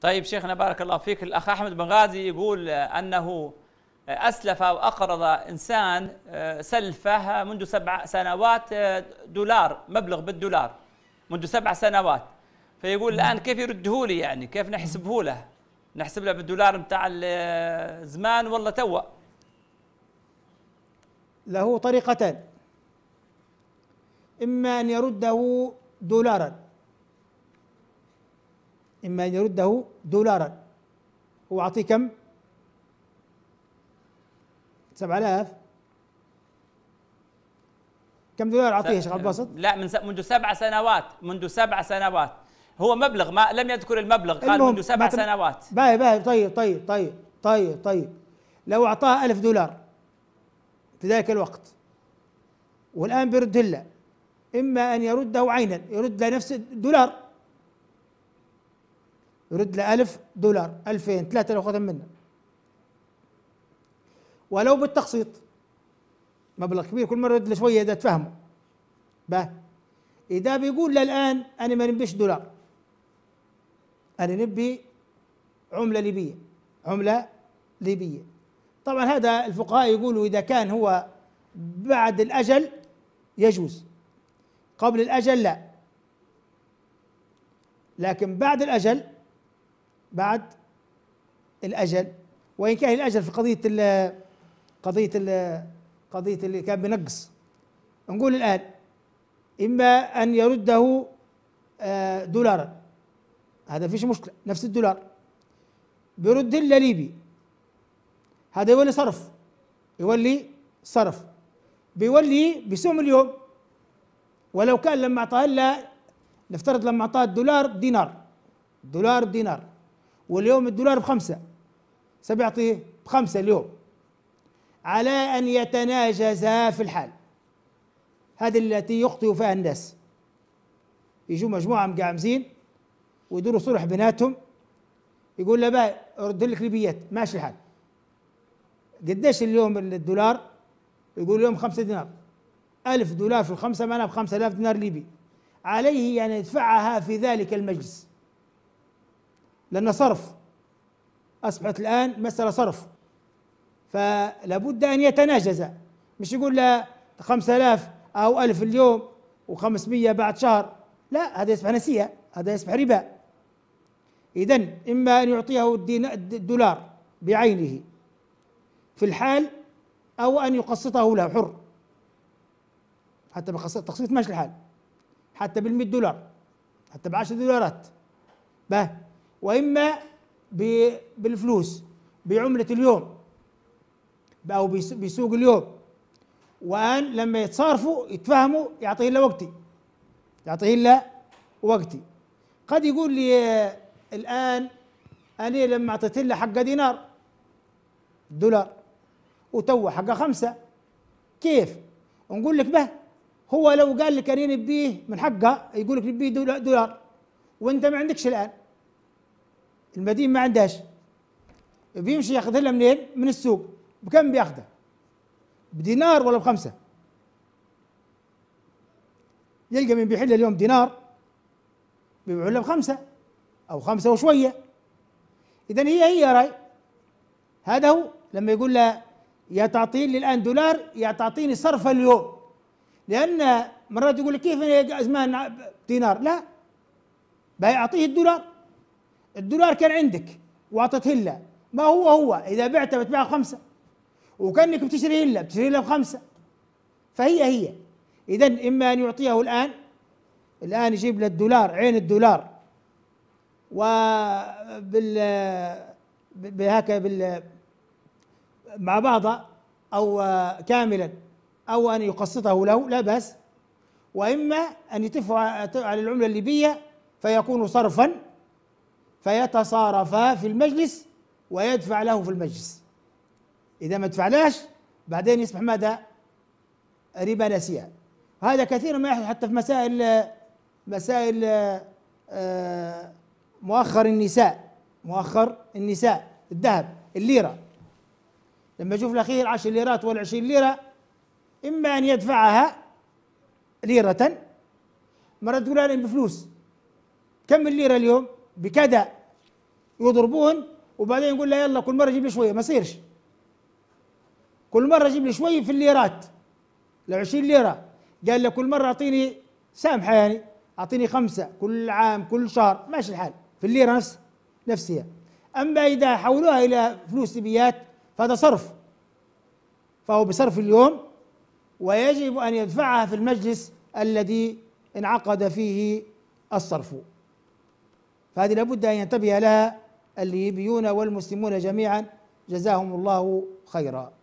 طيب شيخنا بارك الله فيك الأخ أحمد بن غازي يقول أنه أسلف أو أقرض إنسان سلفه منذ سبع سنوات دولار مبلغ بالدولار منذ سبع سنوات فيقول الآن كيف يرده لي يعني كيف نحسبه له نحسب له بالدولار متاع زمان ولا توا له طريقتان إما أن يرده دولارا إما أن يرده دولارا هو أعطيه كم؟ سبعة آلاف كم دولار أعطيه يا شيخ عبد الباسط؟ لا من س... منذ سبع سنوات منذ سبع سنوات هو مبلغ ما لم يذكر المبلغ قال منذ سبع تم... سنوات باي باي طيب طيب طيب طيب طيب لو أعطاه ألف دولار في ذلك الوقت والآن بيرد له إما أن يرده عينا يرد لنفس الدولار يرد له 1000 دولار 2000 لو ياخذهم منه ولو بالتقسيط مبلغ كبير كل مره يرد له شويه اذا تفهمه به اذا بيقول له الان انا ما نبيش دولار انا نبي عمله ليبيه عمله ليبيه طبعا هذا الفقهاء يقولوا اذا كان هو بعد الاجل يجوز قبل الاجل لا لكن بعد الاجل بعد الأجل وإن كان الأجل في قضية ال قضية ال قضية اللي كان بنقص نقول الآن إما أن يرده آه، دولارا هذا فيش مشكلة نفس الدولار بيرد ليبي هذا يولي صرف يولي صرف بيولي بسوم اليوم ولو كان لما اعطاه الا نفترض لما اعطاه الدولار دينار دولار دينار واليوم الدولار بخمسة سبيعطيه بخمسة اليوم على أن يتناجز في الحال هذه التي يخطئ فيها الناس يجوا مجموعة مقعمزين ويدوروا صلح بيناتهم يقول له بقى رد لك ليبيات ماشي الحال قديش اليوم الدولار يقول اليوم خمسة دينار ألف دولار في الخمسة معناها بخمسة آلاف دينار ليبي عليه أن يدفعها في ذلك المجلس لأنها صرف أصبحت الآن مسألة صرف فلا بد أن يتناجز مش يقول لا 5000 أو 1000 اليوم و500 بعد شهر لا هذا يصبح نسيئة هذا يصبح ربا إذا إما أن يعطيه الدولار بعينه في الحال أو أن يقسطه له حر حتى بالتقسيط ماشي الحال حتى بال 100 دولار حتى ب 10 دولارات به واما بالفلوس بعمله اليوم او بسوق اليوم وان لما يتصارفوا يتفاهموا يعطيه الا وقتي يعطيه الا وقتي قد يقول لي الان انا لما اعطيت له حقه دينار دولار وتو حقه خمسه كيف؟ نقول لك به هو لو قال لك انا نبيه من حقه يقول لك نبيه دولار وانت ما عندكش الان المدينه ما عندهاش بيمشي ياخذها لها منين؟ من السوق بكم بياخذها؟ بدينار ولا بخمسه؟ يلقى من بيحل اليوم دينار بيبيعوا لها بخمسه او خمسه وشويه اذا هي هي راي هذا هو لما يقول له يا تعطيني الان دولار يا تعطيني صرف اليوم لان مرات يقول لك كيف زمان ازمان دينار لا بيعطيه الدولار الدولار كان عندك واعطت هله ما هو هو اذا بعته بتبيعها بخمسه وكانك بتشتري هله بتشتري هله بخمسه فهي هي اذا اما ان يعطيه الان الان يجيب له الدولار عين الدولار و بال بهكا بال مع بعضها او كاملا او ان يقسطه له لا باس واما ان يتفع على العمله الليبيه فيكون صرفا فيتصارفا في المجلس ويدفع له في المجلس إذا ما دفعلاش بعدين يصبح ماذا؟ ربا نسيا هذا كثيرا ما يحدث حتى في مسائل مسائل آه، مؤخر النساء مؤخر النساء الذهب الليرة لما يشوف الأخير عشر ليرات ولا ليرة إما أن يدفعها ليرة مرة تقول أنا بفلوس كم الليرة اليوم؟ بكذا يضربون وبعدين يقول له يلا كل مره جيب لي شويه ما يصيرش كل مره جيب لي شويه في الليرات لو 20 ليره قال له كل مره اعطيني سامحه يعني اعطيني خمسه كل عام كل شهر ماشي الحال في الليره نفس نفسها اما اذا حولوها الى فلوس ليبيات فهذا صرف فهو بصرف اليوم ويجب ان يدفعها في المجلس الذي انعقد فيه الصرف فهذه لابد أن ينتبه لها الليبيون والمسلمون جميعا جزاهم الله خيرا